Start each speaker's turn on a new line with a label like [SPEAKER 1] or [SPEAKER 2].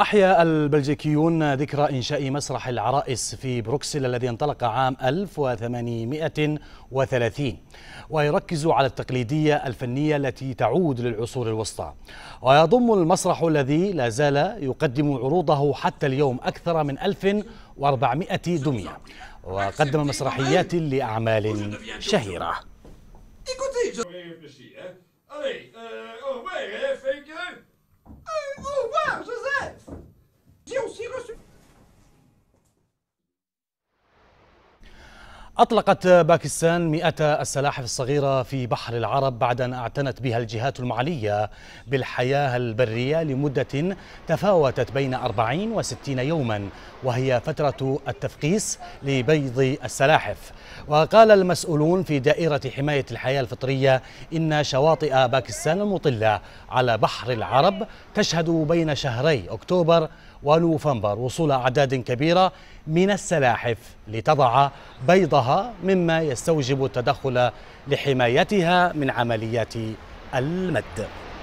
[SPEAKER 1] أحيا البلجيكيون ذكرى إنشاء مسرح العرائس في بروكسل الذي انطلق عام 1830 ويركز على التقليدية الفنية التي تعود للعصور الوسطى ويضم المسرح الذي لا زال يقدم عروضه حتى اليوم أكثر من 1400 دمية وقدم مسرحيات لأعمال شهيرة Écoutez, je... أطلقت باكستان مئة السلاحف الصغيرة في بحر العرب بعد أن أعتنت بها الجهات المعنية بالحياة البرية لمدة تفاوتت بين 40 و 60 يوما وهي فترة التفقيس لبيض السلاحف وقال المسؤولون في دائرة حماية الحياة الفطرية إن شواطئ باكستان المطلة على بحر العرب تشهد بين شهري أكتوبر ونوفمبر وصول أعداد كبيرة من السلاحف لتضع بيضها حفظها مما يستوجب التدخل لحمايتها من عمليات المد